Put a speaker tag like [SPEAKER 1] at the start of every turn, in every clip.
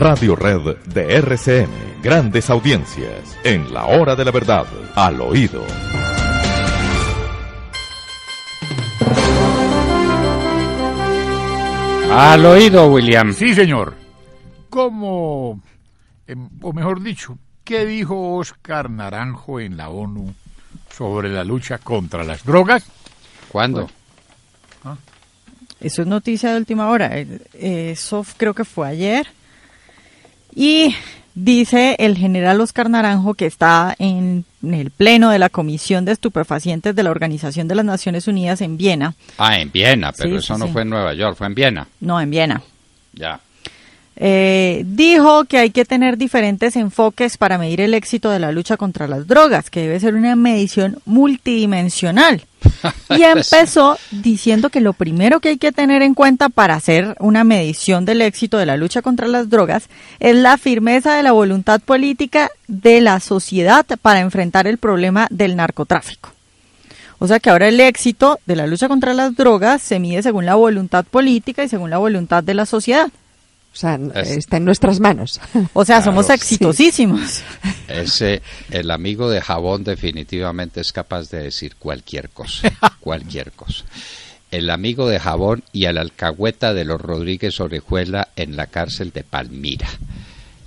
[SPEAKER 1] Radio Red de RCN. Grandes audiencias. En la hora de la verdad. Al oído.
[SPEAKER 2] Al oído, William. Sí, señor.
[SPEAKER 1] ¿Cómo, em, o mejor dicho, qué dijo Oscar Naranjo en la ONU sobre la lucha contra las drogas?
[SPEAKER 2] ¿Cuándo? Pues,
[SPEAKER 3] ¿ah? Eso es noticia de última hora. Eh, eh, eso creo que fue ayer. Y dice el general Oscar Naranjo, que está en el pleno de la Comisión de Estupefacientes de la Organización de las Naciones Unidas en Viena.
[SPEAKER 2] Ah, en Viena, pero eso no fue en Nueva York, fue en Viena.
[SPEAKER 3] No, en Viena. Ya. Eh, dijo que hay que tener diferentes enfoques para medir el éxito de la lucha contra las drogas, que debe ser una medición multidimensional. Y empezó diciendo que lo primero que hay que tener en cuenta para hacer una medición del éxito de la lucha contra las drogas es la firmeza de la voluntad política de la sociedad para enfrentar el problema del narcotráfico. O sea que ahora el éxito de la lucha contra las drogas se mide según la voluntad política y según la voluntad de la sociedad. O sea, está en nuestras manos. O sea, somos exitosísimos.
[SPEAKER 2] Ese, el amigo de jabón definitivamente es capaz de decir cualquier cosa, cualquier cosa. El amigo de jabón y la alcahueta de los Rodríguez Orejuela en la cárcel de Palmira.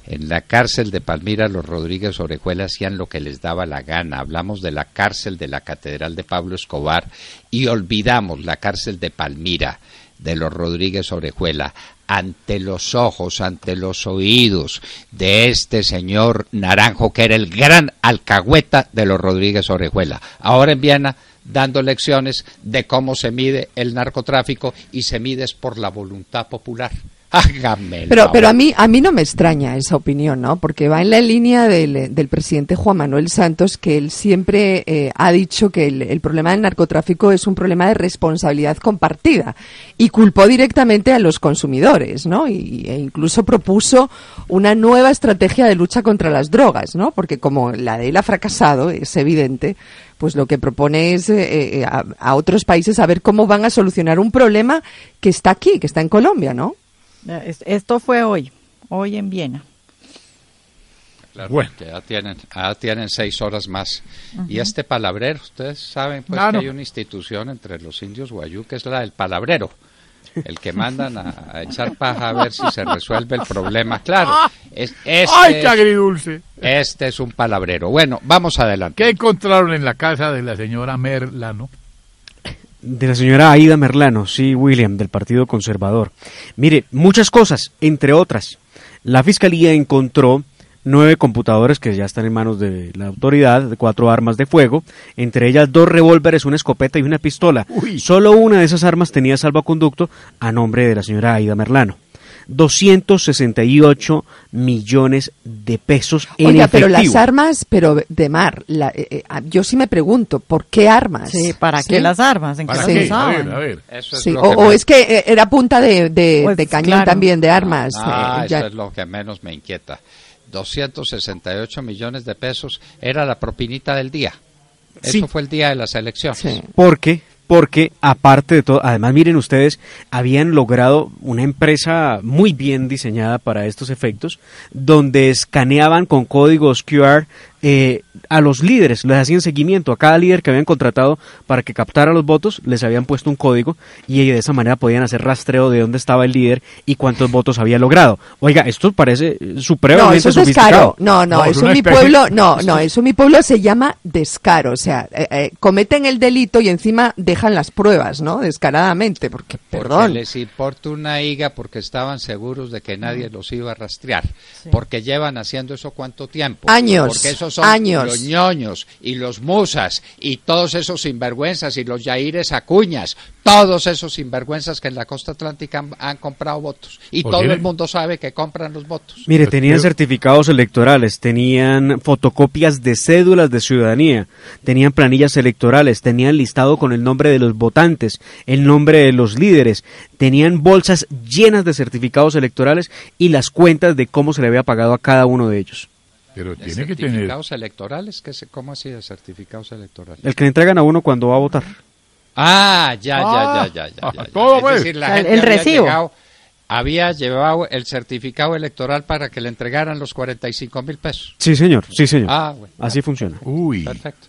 [SPEAKER 2] En la cárcel de Palmira los Rodríguez Orejuela hacían lo que les daba la gana. Hablamos de la cárcel de la Catedral de Pablo Escobar y olvidamos la cárcel de Palmira de los Rodríguez Orejuela ante los ojos, ante los oídos de este señor Naranjo, que era el gran alcahueta de los Rodríguez Orejuela. Ahora en Viena dando lecciones de cómo se mide el narcotráfico y se mide por la voluntad popular. Pero, pero a,
[SPEAKER 3] mí, a mí no me extraña esa opinión, ¿no? Porque va en la línea del, presidente Juan Manuel Santos, que él siempre eh, ha dicho que el, problema del narcotráfico es un problema de responsabilidad compartida y culpó directamente a los consumidores, ¿no? Y, e incluso propuso una nueva estrategia de lucha contra las drogas, ¿no? Porque como la de él ha fracasado, es evidente, pues lo que propone es eh, eh, a, a otros países a ver cómo van a solucionar un problema que está aquí, que está en Colombia, ¿no? Esto fue hoy, hoy en Viena. Claro, bueno. ya
[SPEAKER 2] tienen, seis horas más. Y este palabrero, ustedes saben pues que hay una institución entre los indios guayú que es la del palabrero, el que mandan a, echar paja a ver si se resuelve el problema. Claro, es, este, este es un
[SPEAKER 4] palabrero. Bueno, vamos adelante.
[SPEAKER 2] ¿Qué encontraron en la casa de la señora Merlano?
[SPEAKER 4] de la señora Aida Merlano, sí, William, del Partido Conservador. Mire, muchas cosas, entre otras. La Fiscalía encontró nueve computadores que ya están en manos de la autoridad, cuatro armas de fuego, entre ellas dos revólveres, una escopeta y una pistola. Solo una de esas armas tenía salvoconducto a nombre de la señora Aida Merlano. 268 millones de pesos en pero las
[SPEAKER 3] armas, pero de mar, eh, eh, ah, yo sí me pregunto, ¿por qué armas? ¿para qué las armas? ¿En qué? Eso es o, es que eh, era punta de, pues, cañón también,
[SPEAKER 2] de armas. Ah, eso es lo que menos me inquieta. 268 millones de pesos era la propinita del día. Eso fue el día de las elecciones. ¿Por
[SPEAKER 4] qué? porque aparte de todo, además miren ustedes, habían logrado una empresa muy bien diseñada para estos efectos, donde escaneaban con códigos QR eh, a los líderes les hacían seguimiento, a cada líder que habían contratado para que captara los votos, les habían puesto un código y de esa manera podían hacer rastreo de dónde estaba el líder y cuántos votos había logrado. Oiga, esto parece supremamente no, eso es descaro. No, no, eso mi pueblo,
[SPEAKER 3] no, no, eso mi pueblo se llama descaro, o sea, eh, eh, cometen el delito y encima dejan las pruebas, ¿no? Descaradamente, porque,
[SPEAKER 2] les importa una higa porque estaban seguros de que nadie mm. los iba a rastrear, porque llevan haciendo eso cuánto tiempo. Años. Porque esos años. los ñoños y los musas y todos esos sinvergüenzas y los yaires acuñas, todos esos sinvergüenzas que en la costa atlántica han, comprado votos. Y pues todo el mundo sabe que compran los votos.
[SPEAKER 4] Mire, pues tenían certificados electorales, tenían fotocopias de cédulas de ciudadanía, tenían planillas electorales, tenían listado con el nombre de los votantes, el nombre de los líderes, tenían bolsas llenas de certificados electorales y las cuentas de cómo se le había pagado a cada uno de ellos.
[SPEAKER 1] Pero tiene certificados tener ¿Certificados
[SPEAKER 2] electorales? ¿Qué se, ¿Cómo así de certificados electorales? El
[SPEAKER 4] que le entregan a uno cuando va a votar. Ah, ya, ya, ya, ah, ya, ya.
[SPEAKER 2] Todo pues. el, recibo. había llevado el certificado electoral para que le entregaran los 45 mil pesos.
[SPEAKER 4] Sí, señor, sí, señor. Ah, así funciona.
[SPEAKER 2] Perfecto.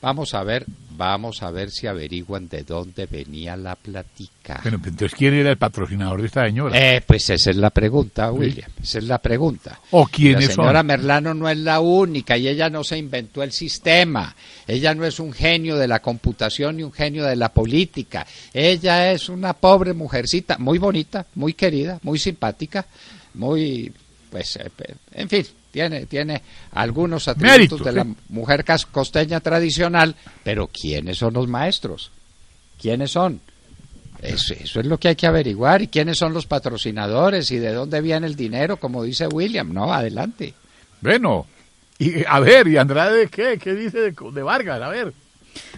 [SPEAKER 2] Vamos a ver, vamos a ver si averiguan de dónde venía la platica.
[SPEAKER 1] Bueno, entonces, ¿quién era el patrocinador de esta señora? Eh, pues esa es
[SPEAKER 2] la pregunta, William, esa es la pregunta. ¿O quién La señora Merlano no es la única y ella no se inventó el sistema. Ella no es un genio de la computación ni un genio de la política. Ella es una pobre mujercita, muy bonita, muy querida, muy simpática, muy pues, eh, en fin, tiene, tiene algunos atributos de la mujer costeña tradicional, pero ¿quiénes son los maestros? ¿Quiénes son? Eso, eso, es lo que hay que averiguar. ¿Y quiénes son los patrocinadores? ¿Y de dónde viene el dinero? Como dice William. No, adelante. Bueno, y a ver, ¿y Andrade qué? ¿Qué dice de, de Vargas? A ver.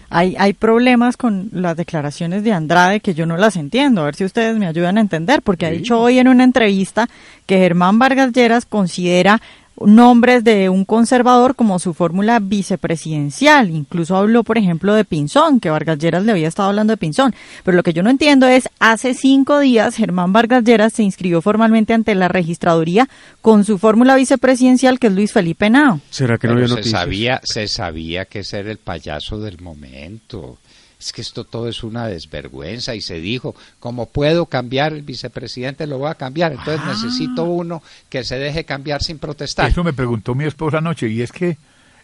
[SPEAKER 3] Hay, hay problemas con las declaraciones de Andrade que yo no las entiendo. A ver si ustedes me ayudan a entender, porque ha dicho hoy en una entrevista que Germán Vargas Lleras considera nombres de un conservador como su fórmula vicepresidencial. Incluso habló, por ejemplo, de Pinzón, que Vargas Lleras le había estado hablando de Pinzón. Pero lo que yo no entiendo es, hace cinco días Germán Vargas Lleras se inscribió formalmente ante la registraduría con su fórmula vicepresidencial, que es Luis Felipe Nao.
[SPEAKER 4] ¿Será que sabía,
[SPEAKER 2] se sabía que ese era el payaso del momento es que esto todo es una desvergüenza y se dijo, como puedo cambiar el vicepresidente, lo voy a cambiar, entonces ah. necesito uno que se deje cambiar sin protestar. Eso
[SPEAKER 1] me preguntó mi esposa anoche y es que...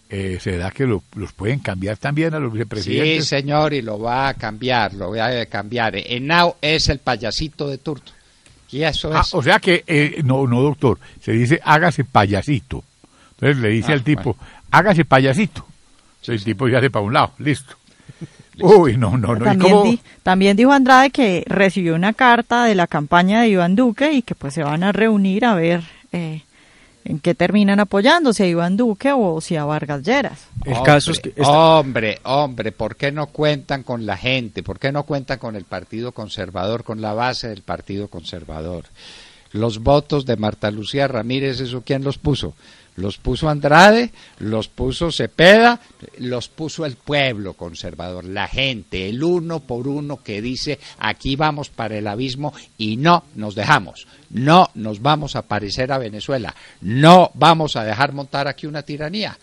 [SPEAKER 1] Eh, ¿Será que los pueden cambiar también a los vicepresidentes? Sí,
[SPEAKER 2] señor, y lo va a cambiar, lo va a cambiar. now es el payasito de Turto. Y eso ah, es. O sea que,
[SPEAKER 1] eh, no, no, doctor, se dice hágase payasito. Entonces le dice ah, al tipo, hágase payasito. Entonces el tipo ya hace para un lado, listo no, no, También,
[SPEAKER 3] también dijo Andrade que recibió una carta de la campaña de Iván Duque y que pues se van a reunir a ver eh, en qué terminan apoyando, si a Iván Duque o si a Vargas Lleras. El
[SPEAKER 2] caso hombre, hombre, ¿por qué no cuentan con la gente? ¿Por qué no cuentan con el Partido Conservador, con la base del Partido Conservador? Los votos de Marta Lucía Ramírez, ¿eso quién los puso? los puso Andrade, los puso Cepeda, los puso el pueblo conservador, la gente, el uno por uno que dice aquí vamos para el abismo y no nos dejamos, no nos vamos a parecer a Venezuela, no vamos a dejar montar aquí una tiranía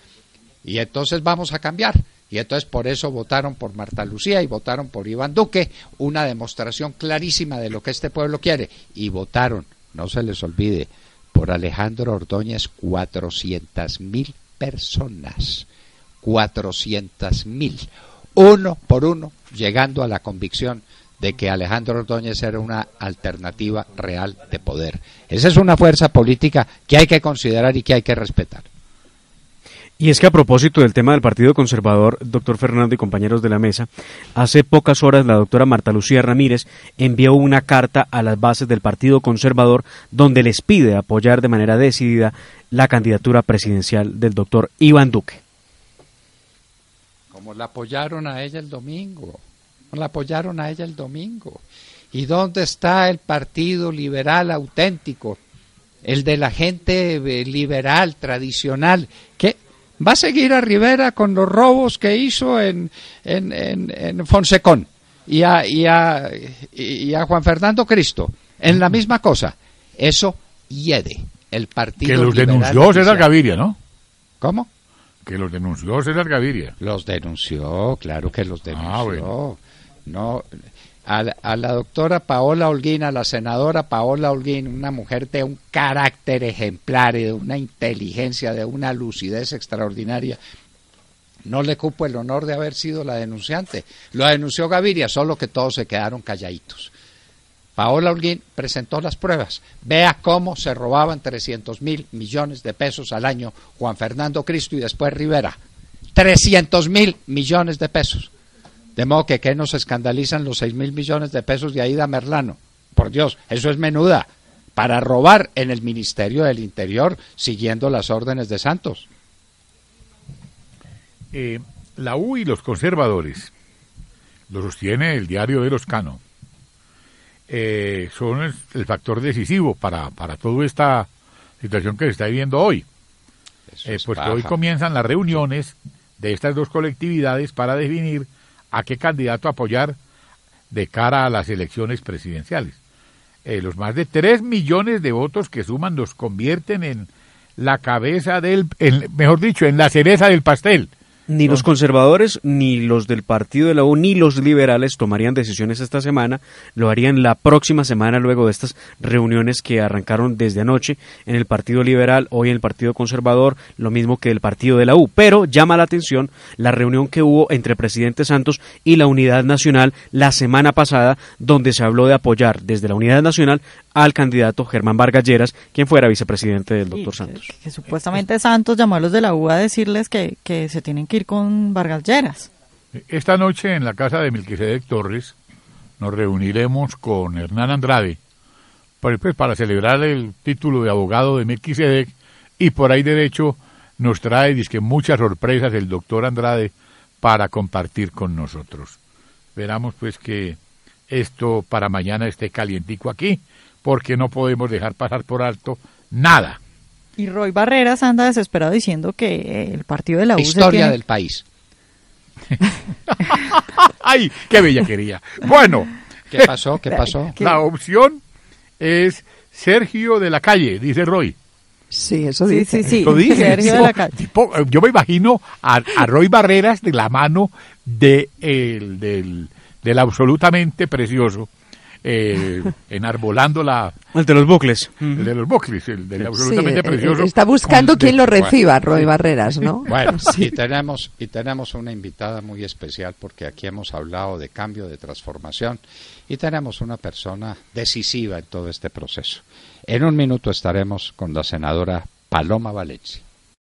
[SPEAKER 2] y entonces vamos a cambiar. Y entonces por eso votaron por Marta Lucía y votaron por Iván Duque, una demostración clarísima de lo que este pueblo quiere. Y votaron, no se les olvide, Alejandro Ordóñez 400.000 personas. 400.000. Uno por uno, llegando a la convicción de que Alejandro Ordóñez era una alternativa real de poder. Esa es una fuerza política que hay que considerar y que hay que respetar.
[SPEAKER 4] Y es que a propósito del tema del Partido Conservador, doctor Fernando y compañeros de la mesa, hace pocas horas la doctora Marta Lucía Ramírez envió una carta a las bases del Partido Conservador donde les pide apoyar de manera decidida la candidatura presidencial del doctor Iván Duque.
[SPEAKER 2] Como la apoyaron a ella el domingo, como la apoyaron a ella el domingo. ¿Y dónde está el Partido Liberal auténtico? el de la gente eh, liberal, tradicional, que va a seguir a Rivera con los robos que hizo en, en, en, Fonsecón y a, y, a, y Juan Fernando Cristo en la misma cosa. Eso hiede el partido. Que los denunció César
[SPEAKER 1] Gaviria, ¿no?
[SPEAKER 2] ¿Cómo? Que los denunció César Gaviria. Los denunció, claro que los ah, denunció. No, a, la doctora Paola Holguín, a la senadora Paola Holguín, una mujer de un carácter ejemplar y de una inteligencia, de una lucidez extraordinaria. No le cupo el honor de haber sido la denunciante. Lo denunció Gaviria, solo que todos se quedaron calladitos. Paola Holguín presentó las pruebas. Vea cómo se robaban 300 mil millones de pesos al año Juan Fernando Cristo y después Rivera. 300 mil millones de pesos. De modo que ¿qué nos escandalizan los 6 mil millones de pesos de Aida Merlano? Por Dios, eso es menuda. Para robar en el Ministerio del Interior siguiendo las órdenes de Santos.
[SPEAKER 1] Eh, la U y los conservadores, lo sostiene el diario de los eh, son el, factor decisivo para, toda esta situación que se está viviendo hoy. Eh, pues hoy comienzan las reuniones de estas dos colectividades para definir a qué candidato apoyar de cara a las elecciones presidenciales. Eh, los más de 3 millones de votos que suman los convierten en la cabeza del,
[SPEAKER 4] mejor dicho, en la cereza del pastel ni los conservadores, ni los del partido de la U, ni los liberales tomarían decisiones esta semana, lo harían la próxima semana luego de estas reuniones que arrancaron desde anoche en el Partido Liberal, hoy en el Partido Conservador, lo mismo que el partido de la U. Pero llama la atención la reunión que hubo entre el presidente Santos y la Unidad Nacional la semana pasada, donde se habló de apoyar desde la Unidad Nacional al candidato Germán Vargalleras, quien fuera vicepresidente del doctor Santos. Que,
[SPEAKER 3] supuestamente Santos llamó a los de la U a decirles que, se tienen que ir con Vargalleras.
[SPEAKER 1] Esta noche en la casa
[SPEAKER 4] de Melquisedec
[SPEAKER 1] Torres nos reuniremos con Hernán Andrade para, pues, pues, para celebrar el título de abogado de Melquisedec y por ahí derecho nos trae dizque, muchas sorpresas el doctor Andrade para compartir con nosotros. Veramos pues que esto para mañana esté calientico aquí porque no podemos dejar pasar por alto nada.
[SPEAKER 3] Y Roy Barreras anda desesperado diciendo que el partido de la U Historia del
[SPEAKER 2] país.
[SPEAKER 1] ¡Ay, qué bellaquería! Bueno. ¿Qué eh, pasó? ¿Qué pasó? La opción es Sergio de la Calle, dice Roy. Sí, eso dice. Sí, Lo eh, yo me imagino a, Roy Barreras de la mano de eh, el, del, del absolutamente precioso eh, enarbolando la... El de los bucles. El de los bucles, el
[SPEAKER 2] absolutamente eh, precioso.
[SPEAKER 1] Está buscando quien lo este reciba, Roy Barreras, ¿no? Bueno, sí.
[SPEAKER 2] y, tenemos, y tenemos una invitada muy especial porque aquí hemos hablado de cambio, de transformación y tenemos una persona decisiva en todo este proceso. En un minuto estaremos con la senadora Paloma Valencia.